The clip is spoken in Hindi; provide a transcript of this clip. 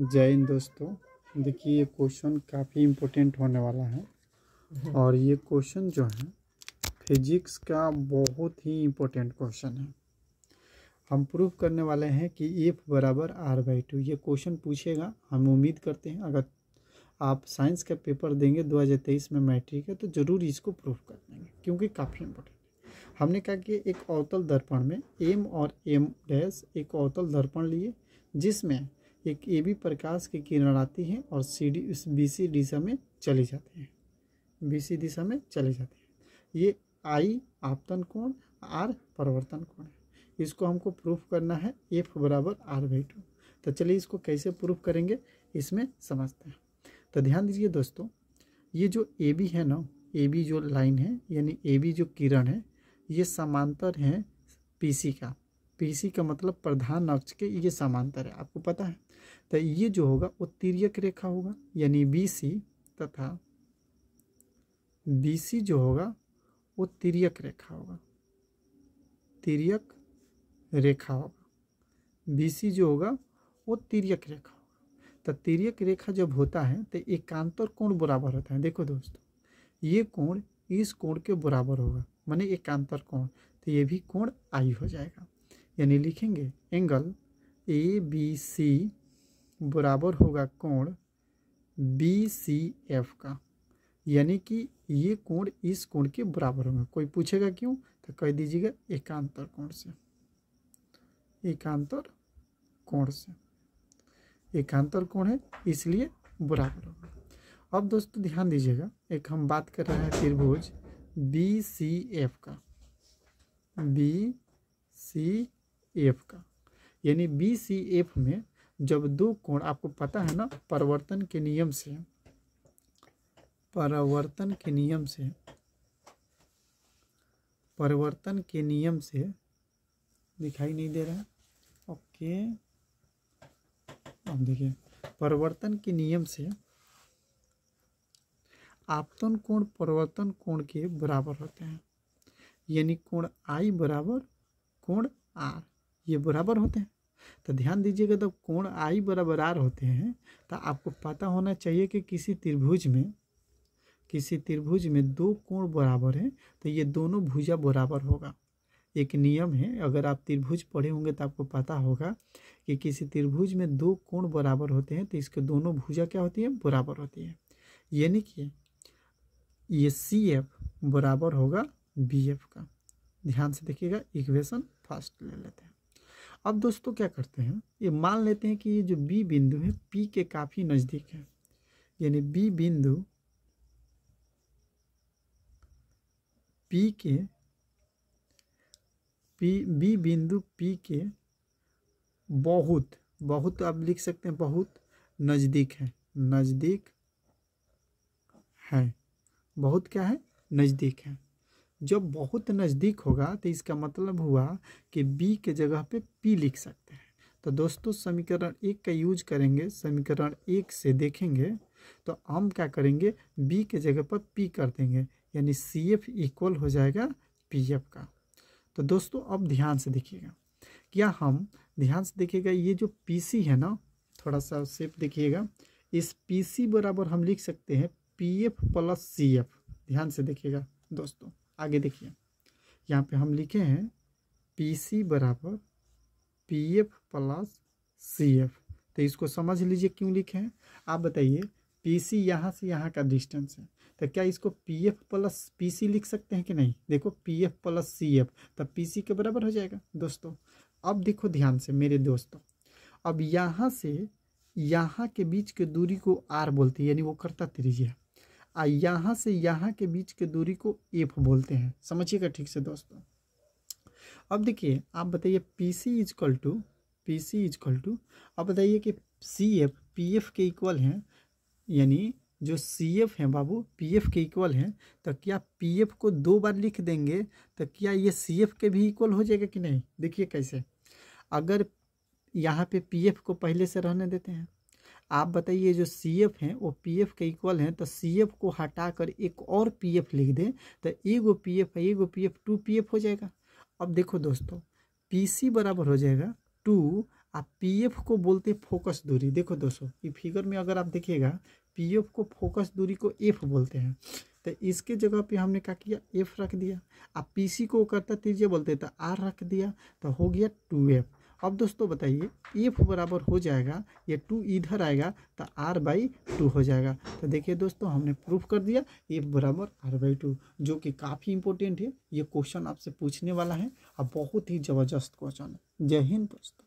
जय हिंद दोस्तों देखिए ये क्वेश्चन काफ़ी इम्पोर्टेंट होने वाला है और ये क्वेश्चन जो है फिजिक्स का बहुत ही इम्पोर्टेंट क्वेश्चन है हम प्रूव करने वाले हैं कि एफ बराबर आर बाई टू ये क्वेश्चन पूछेगा हम उम्मीद करते हैं अगर आप साइंस का पेपर देंगे 2023 में मैट्रिक है तो ज़रूर इसको प्रूफ कर देंगे क्योंकि काफ़ी इम्पोर्टेंट हमने कहा कि एक अवतल दर्पण में एम और एम डैश एक अवतल दर्पण लिए जिसमें एक ए बी प्रकाश की किरण आती है और सी डी इस बी सी दिशा में चली जाती है बी सी दिशा में चली जाती है ये आई आपतन कोण आर परिवर्तन कोण है इसको हमको प्रूफ करना है एफ बराबर आर बाई टू तो चलिए इसको कैसे प्रूफ करेंगे इसमें समझते हैं तो ध्यान दीजिए दोस्तों ये जो ए बी है ना ए बी जो लाइन है यानी ए बी जो किरण है ये समांतर है पी सी का पी सी का मतलब प्रधान अक्ष के ये समांतर है आपको पता है तो ये जो होगा वो तिरक रेखा होगा यानी बी सी तथा बी सी जो होगा वो तिरक रेखा होगा तिरक रेखा होगा बी सी जो होगा वो तिरक रेखा होगा तो तिरक रेखा जब होता है तो एकांतर कोण बराबर होता है देखो दोस्तों ये कोण इस कोण के बराबर होगा माने एकांतर कोण तो ये भी कोण आई हो जाएगा यानी लिखेंगे एंगल ए बी सी बराबर होगा कोण बी सी एफ का यानी कि ये कोण इस कोण के बराबर होगा कोई पूछेगा क्यों तो कह दीजिएगा एकांतर कोण से एकांतर कोण से एकांतर कोण है इसलिए बराबर होगा अब दोस्तों ध्यान दीजिएगा एक हम बात कर रहे हैं त्रिभुज बी सी एफ का बी सी एफ का यानी बी सी एफ में जब दो कोण आपको पता है ना परिवर्तन के नियम से परिवर्तन के नियम से परिवर्तन के नियम से दिखाई नहीं दे रहा ओके अब देखिए परिवर्तन के नियम से आपतन कोण परिवर्तन कोण के बराबर होते हैं यानी कोण आई बराबर कोण आर ये बराबर होते हैं तो ध्यान दीजिएगा जब तो कोण आई बराबर आर होते हैं तो आपको पता होना चाहिए कि किसी त्रिभुज में किसी त्रिभुज में दो कोण बराबर हैं तो ये दोनों भुजा बराबर होगा एक नियम है अगर आप त्रिभुज पढ़े होंगे तो आपको पता होगा कि किसी त्रिभुज में दो कोण बराबर होते हैं तो इसके दोनों भुजा क्या होती है बराबर होती है यानी कि ये सी एफ बराबर होगा बी एफ का ध्यान से देखिएगा इक्वेशन फर्स्ट ले लेते हैं अब दोस्तों क्या करते हैं ये मान लेते हैं कि ये जो बी बिंदु है पी के काफ़ी नज़दीक है यानी बी बिंदु पी के पी बी बिंदु पी के बहुत बहुत तो आप लिख सकते हैं बहुत नज़दीक है नज़दीक है बहुत क्या है नज़दीक है जब बहुत नज़दीक होगा तो इसका मतलब हुआ कि बी के जगह पे पी लिख सकते हैं तो दोस्तों समीकरण एक का यूज करेंगे समीकरण एक से देखेंगे तो हम क्या करेंगे बी के जगह पर पी कर देंगे यानी सी एफ इक्वल हो जाएगा पी एफ का तो दोस्तों अब ध्यान से देखिएगा क्या हम ध्यान से देखिएगा ये जो पी सी है ना थोड़ा सा सेफ देखिएगा इस पी सी बराबर हम लिख सकते हैं P F plus C F ध्यान से देखिएगा दोस्तों आगे देखिए यहाँ पे हम लिखे हैं पी सी बराबर P F plus C F तो इसको समझ लीजिए क्यों लिखे हैं आप बताइए पी सी यहाँ से यहाँ का डिस्टेंस है तो क्या इसको P F plus P C लिख सकते हैं कि नहीं देखो P F plus C F तब पी सी के बराबर हो जाएगा दोस्तों अब देखो ध्यान से मेरे दोस्तों अब यहाँ से यहाँ के बीच के दूरी को आर बोलती है यानी वो करता त्रिज्या और यहाँ से यहाँ के बीच के दूरी को एफ बोलते हैं समझिएगा ठीक से दोस्तों अब देखिए आप बताइए P C is equal to P C is equal to अब बताइए कि सी एफ पी एफ के इक्वल हैं यानी जो सी एफ हैं बाबू पी एफ के इक्वल हैं तो क्या पी एफ को दो बार लिख देंगे तो क्या ये सी एफ के भी इक्वल हो जाएगा कि नहीं देखिए कैसे अगर यहाँ पे पी एफ को पहले से रहने देते हैं आप बताइए जो सी एफ हैं वो पी एफ के इक्वल हैं तो सी एफ को हटा कर एक और पी एफ लिख दें तो गो पी एफ है गो P F two P F हो जाएगा अब देखो दोस्तों पी सी बराबर हो जाएगा टू आप पी एफ को बोलते हैं फोकस दूरी देखो दोस्तों ये फिगर में अगर आप देखिएगा पी एफ को फोकस दूरी को एफ बोलते हैं तो इसके जगह पे हमने क्या किया एफ रख दिया आप पी सी को करता तीजिए बोलते तो आर रख दिया तो हो गया टू एफ अब दोस्तों बताइए एफ e बराबर हो जाएगा ये टू इधर आएगा तो आर बाई टू हो जाएगा तो देखिए दोस्तों हमने प्रूफ कर दिया एफ e बराबर आर बाई टू जो कि काफ़ी इंपॉर्टेंट है ये क्वेश्चन आपसे पूछने वाला है और बहुत ही ज़बरदस्त क्वेश्चन है जय हिंद दोस्तों